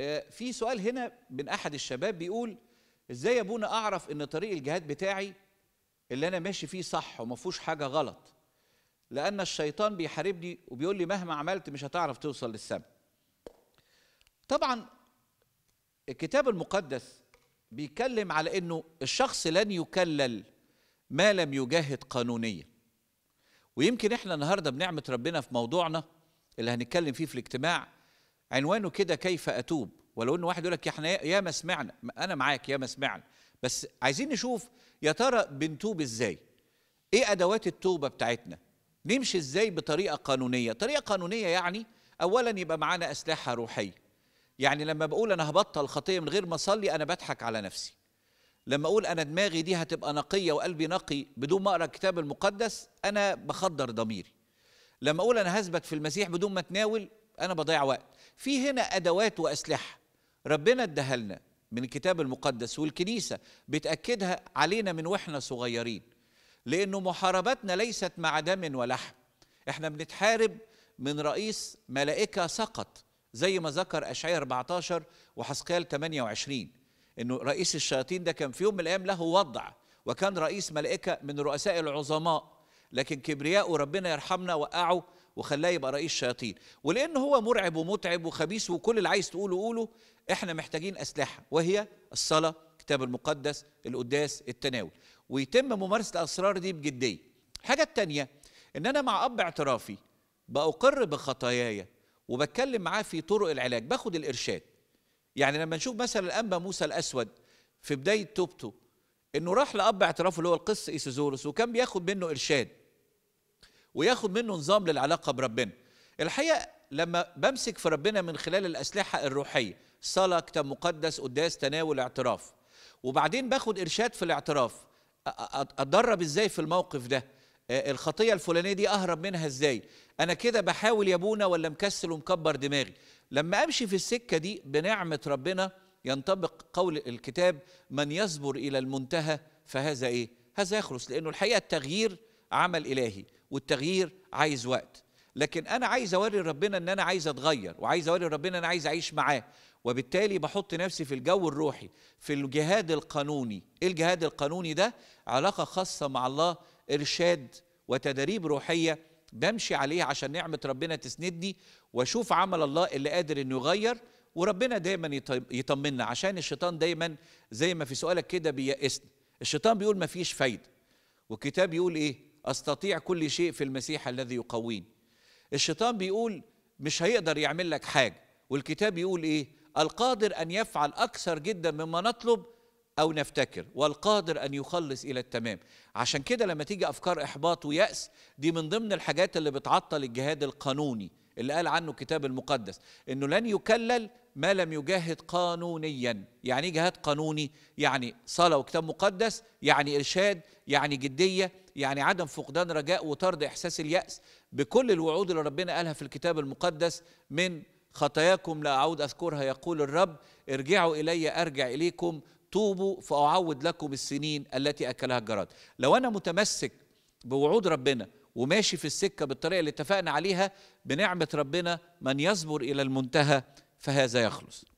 آه، في سؤال هنا من احد الشباب بيقول ازاي يا ابونا اعرف ان طريق الجهاد بتاعي اللي انا ماشي فيه صح وما فيهوش حاجه غلط لان الشيطان بيحاربني وبيقول لي مهما عملت مش هتعرف توصل للسماء طبعا الكتاب المقدس بيتكلم على انه الشخص لن يكلل ما لم يجاهد قانونيا ويمكن احنا النهارده بنعمه ربنا في موضوعنا اللي هنتكلم فيه في الاجتماع عنوانه كده كيف أتوب ولو أن واحد يقول لك احنا يا ما سمعنا أنا معاك يا ما سمعنا بس عايزين نشوف يا ترى بنتوب إزاي إيه أدوات التوبة بتاعتنا نمشي إزاي بطريقة قانونية طريقة قانونية يعني أولا يبقى معانا أسلحة روحية يعني لما بقول أنا هبطل خطية من غير ما أصلي أنا بضحك على نفسي لما اقول انا دماغي دي هتبقى نقيه وقلبي نقي بدون ما اقرا الكتاب المقدس انا بخدر ضميري لما اقول انا هثبت في المسيح بدون ما اتناول انا بضيع وقت في هنا ادوات واسلحه ربنا اداها لنا من الكتاب المقدس والكنيسه بتاكدها علينا من واحنا صغيرين لانه محاربتنا ليست مع دم ولحم احنا بنتحارب من رئيس ملائكه سقط زي ما ذكر اشعياء 14 وحسقيال 28 انه رئيس الشياطين ده كان في يوم من الايام له وضع وكان رئيس ملائكه من رؤساء العظماء لكن كبرياء ربنا يرحمنا وقعه وخلاه يبقى رئيس شياطين ولان هو مرعب ومتعب وخبيث وكل اللي عايز تقوله قوله احنا محتاجين أسلحة وهي الصلاة الكتاب المقدس القداس التناول ويتم ممارسة الأسرار دي بجدية الحاجة التانية إن أنا مع أب اعترافي بأقر بخطاياي وبتكلم معاه في طرق العلاج باخد الإرشاد يعني لما نشوف مثلا الأنبا موسى الأسود في بداية توبته إنه راح لأب اعترافه اللي هو القس ايسوزورس وكان بياخد منه إرشاد وياخد منه نظام للعلاقه بربنا الحقيقه لما بمسك في ربنا من خلال الاسلحه الروحيه صلاه كتاب مقدس قداس تناول اعتراف وبعدين باخد ارشاد في الاعتراف اتدرب ازاي في الموقف ده الخطيه الفلانيه دي اهرب منها ازاي انا كده بحاول يا ابونا ولا مكسل ومكبر دماغي لما امشي في السكه دي بنعمه ربنا ينطبق قول الكتاب من يصبر الى المنتهى فهذا ايه هذا يخلص لانه الحقيقه التغيير عمل إلهي والتغيير عايز وقت لكن أنا عايز أوري ربنا إن أنا عايز أتغير وعايز أوري ربنا إن أنا عايز أعيش معاه وبالتالي بحط نفسي في الجو الروحي في الجهاد القانوني إيه الجهاد القانوني ده علاقة خاصة مع الله إرشاد وتدريب روحية بمشي عليه عشان نعمة ربنا تسندني وأشوف عمل الله اللي قادر إنه يغير وربنا دايما يطمنا عشان الشيطان دايما زي ما في سؤالك كده بيأسنا الشيطان بيقول مفيش فايدة والكتاب يقول إيه أستطيع كل شيء في المسيح الذي يقويني الشيطان بيقول مش هيقدر يعمل لك حاجة والكتاب بيقول إيه القادر أن يفعل أكثر جدا مما نطلب أو نفتكر والقادر أن يخلص إلى التمام عشان كده لما تيجي أفكار إحباط ويأس دي من ضمن الحاجات اللي بتعطل الجهاد القانوني اللي قال عنه الكتاب المقدس انه لن يكلل ما لم يجاهد قانونيا يعني ايه جهاد قانوني يعني صلاه وكتاب مقدس يعني ارشاد يعني جديه يعني عدم فقدان رجاء وطرد إحساس اليأس بكل الوعود اللي ربنا قالها في الكتاب المقدس من خطاياكم لا أعود أذكرها يقول الرب ارجعوا إلي أرجع إليكم توبوا فأعود لكم السنين التي أكلها الجراد لو أنا متمسك بوعود ربنا وماشي في السكة بالطريقة اللي اتفقنا عليها بنعمة ربنا من يصبر إلى المنتهى فهذا يخلص